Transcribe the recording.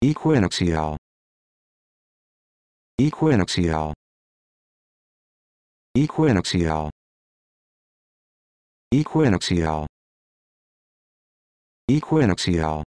equinoxial equinoxial equinoxial equinoxial equinoxial